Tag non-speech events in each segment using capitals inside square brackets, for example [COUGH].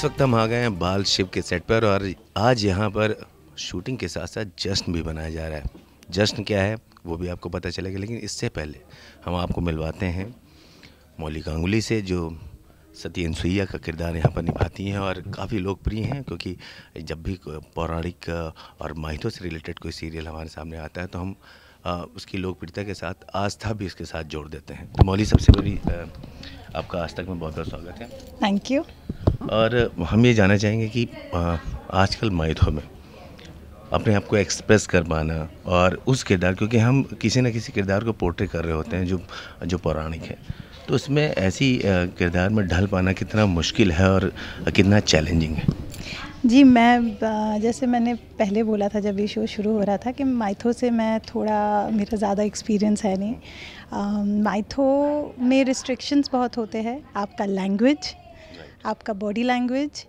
इस वक्त हम आ गए हैं बाल शिव के सेट पर और आज यहाँ पर शूटिंग के साथ साथ जश्न भी मनाया जा रहा है जश्न क्या है वो भी आपको पता चलेगा लेकिन इससे पहले हम आपको मिलवाते हैं मौली गांगुली से जो सती अनसुईया का किरदार यहाँ पर निभाती हैं और काफ़ी लोकप्रिय हैं क्योंकि जब भी पौराणिक और माहितों से रिलेटेड कोई सीरियल हमारे सामने आता है तो हम आ, उसकी लोकप्रियता के साथ आस्था भी उसके साथ जोड़ देते हैं तो मौली सबसे बड़ी आपका आज तक में बहुत बहुत स्वागत है थैंक यू और हम ये जानना चाहेंगे कि आजकल मायथों में अपने आप को एक्सप्रेस कर पाना और उस किरदार क्योंकि हम किसी न किसी किरदार को पोर्ट्रे कर रहे होते हैं जो जो पौराणिक है तो उसमें ऐसी किरदार में ढल पाना कितना मुश्किल है और कितना चैलेंजिंग है जी मैं जैसे मैंने पहले बोला था जब ये शो शुरू हो रहा था कि माइथो से मैं थोड़ा मेरा ज़्यादा एक्सपीरियंस है नहीं माइथो में रिस्ट्रिक्शंस बहुत होते हैं आपका लैंग्वेज आपका बॉडी लैंग्वेज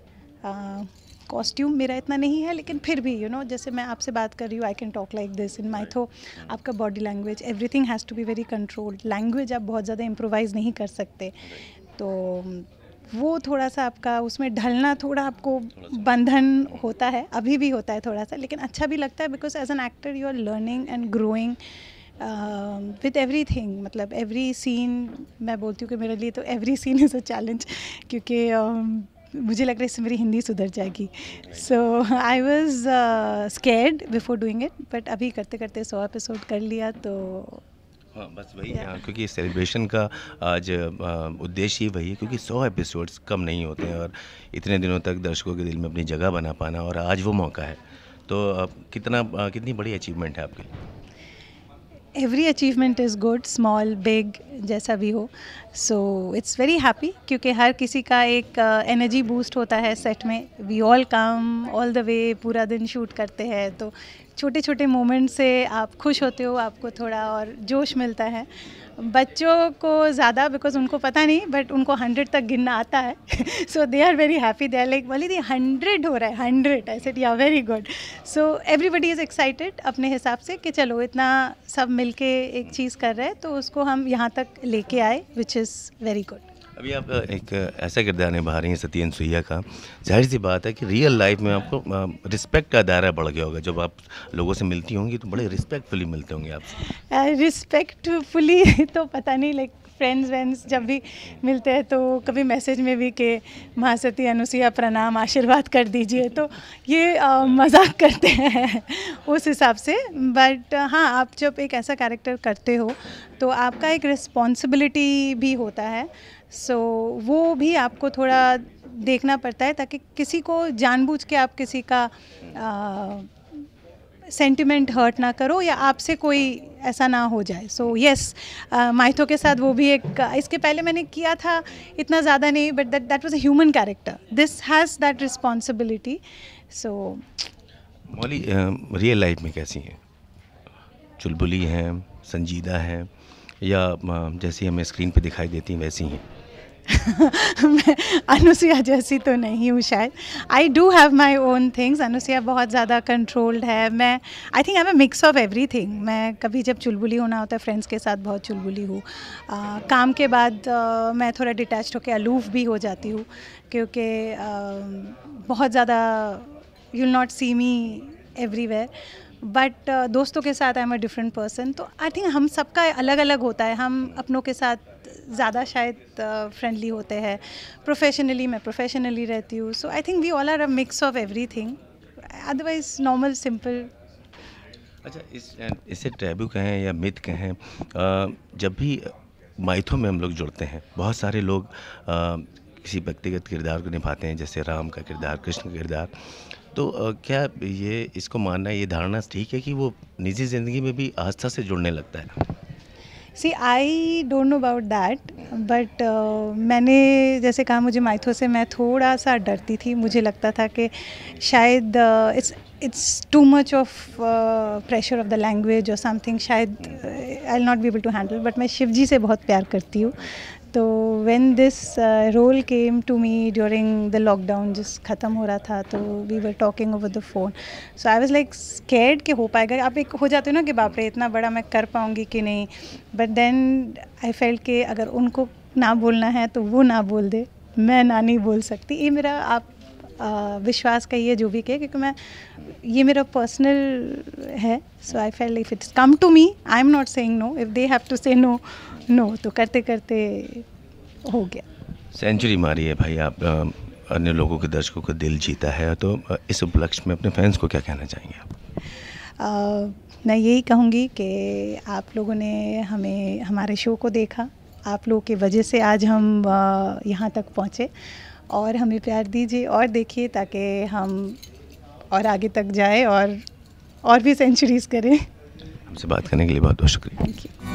कॉस्ट्यूम मेरा इतना नहीं है लेकिन फिर भी यू you नो know, जैसे मैं आपसे बात कर रही हूँ I can talk like this in my though आपका body language everything has to be very controlled language आप बहुत ज़्यादा इम्प्रोवाइज़ नहीं कर सकते तो वो थोड़ा सा आपका उसमें ढलना थोड़ा आपको बंधन होता है अभी भी होता है थोड़ा सा लेकिन अच्छा भी लगता है because as an actor you are learning and growing with everything मतलब एवरी सीन मैं बोलती हूँ कि मेरे लिए तो every scene is a challenge क्योंकि um, मुझे लग रहा है इससे मेरी हिंदी सुधर जाएगी so I was scared before doing it but अभी करते करते सौ एपिसोड कर लिया तो हाँ बस वही yeah. क्योंकि सेलिब्रेशन का आज उद्देश्य ही वही है क्योंकि सौ एपिसोड्स कम नहीं होते हैं और इतने दिनों तक दर्शकों के दिल में अपनी जगह बना पाना और आज वो मौका है तो कितना कितनी बड़ी अचीवमेंट है आपके लिए every achievement is good small big जैसा भी हो सो इट्स वेरी हैप्पी क्योंकि हर किसी का एक एनर्जी uh, बूस्ट होता है सेट में we all come all the way पूरा दिन शूट करते हैं तो छोटे छोटे मोमेंट से आप खुश होते हो आपको थोड़ा और जोश मिलता है बच्चों को ज़्यादा बिकॉज उनको पता नहीं बट उनको हंड्रेड तक गिनना आता है so they are very happy they are like बोली दी हंड्रेड हो रहा है hundred I said yeah very good so everybody is excited अपने हिसाब से कि चलो इतना सब मिलके एक चीज़ कर रहे हैं तो उसको हम यहाँ तक लेके आए विच इज़ वेरी गुड अभी आप एक ऐसा किरदार निभा रही हैं सत्यन सुइया का जाहिर सी बात है कि रियल लाइफ में आपको रिस्पेक्ट का दायरा बढ़ गया होगा जब आप लोगों से मिलती होंगी तो बड़े रिस्पेक्टफुली मिलते होंगे आप रिस्पेक्टफुली [LAUGHS] तो पता नहीं लाइक फ्रेंड्स वेंड्स जब भी मिलते हैं तो कभी मैसेज में भी कि महासती अनुसुईया प्रणाम आशीर्वाद कर दीजिए तो ये मजाक करते हैं उस हिसाब से बट हाँ आप जब एक ऐसा कैरेक्टर करते हो तो आपका एक रिस्पॉन्सिबिलिटी भी होता है सो so, वो भी आपको थोड़ा देखना पड़ता है ताकि किसी को जानबूझ के आप किसी का सेंटिमेंट हर्ट ना करो या आपसे कोई ऐसा ना हो जाए सो येस uh, माइथो के साथ वो भी एक uh, इसके पहले मैंने किया था इतना ज़्यादा नहीं but that that was a human character this has that responsibility so Mauli real uh, life में कैसी हैं चुलबुली हैं संजीदा हैं या जैसी हमें स्क्रीन पे दिखाई देती हैं वैसी हैं मैं अनुसिया जैसी तो नहीं हूँ शायद I do have my own things Anusiya बहुत ज़्यादा कंट्रोल्ड है मैं I think I am mix of everything मैं कभी जब चुलबुली होना होता है फ्रेंड्स के साथ बहुत चुलबुली हूँ काम के बाद uh, मैं थोड़ा डिटैच होकर अलूफ भी हो जाती हूँ क्योंकि बहुत ज़्यादा you not see me everywhere but दोस्तों के साथ I am a different person तो आई थिंक हम सबका अलग अलग होता है हम अपनों के साथ ज़्यादा शायद फ्रेंडली होते हैं प्रोफेशनली मैं प्रोफेशनली रहती हूँ so I think we all are a mix of everything otherwise normal simple अच्छा इस इसे टैबू कहें या मिथ कहें जब भी माइथों में हम लोग जुड़ते हैं बहुत सारे लोग किसी व्यक्तिगत किरदार को निभाते हैं जैसे राम का किरदार कृष्ण का किरदार तो क्या ये इसको मानना ये धारणा ठीक है कि वो निजी ज़िंदगी में भी आस्था से जुड़ने लगता है see I don't know about that but मैंने जैसे कहा मुझे माइथो से मैं थोड़ा सा डरती थी मुझे लगता था कि शायद it's it's too much of pressure of the language और समथिंग शायद I'll not be able to handle but मैं शिव जी से बहुत प्यार करती हूँ तो when this role came to me during the lockdown जिस ख़त्म हो रहा था तो we were talking over the phone so I was like scared कि हो पाएगा आप एक हो जाते हो ना कि बाप रे इतना बड़ा मैं कर पाऊँगी कि नहीं बट देन आई फेल्ट कि अगर उनको ना बोलना है तो वो ना बोल दे मैं ना नहीं बोल सकती ये मेरा आप विश्वास कहिए जो भी कहे क्योंकि मैं ये मेरा पर्सनल है so I feel if it's come to me I am not saying no if they have to say no no तो करते करते हो गया सेंचुरी मारी है भाई आप अन्य लोगों के दर्शकों का दिल जीता है तो इस उपलक्ष्य में अपने फैंस को क्या कहना चाहेंगे आप मैं यही कहूँगी कि आप लोगों ने हमें हमारे शो को देखा आप लोगों की वजह से आज हम यहाँ तक पहुँचे और हमें प्यार दीजिए और देखिए ताकि हम और आगे तक जाए और और भी सेंचुरीज़ करें हमसे बात करने के लिए बहुत बहुत शुक्रिया थैंक यू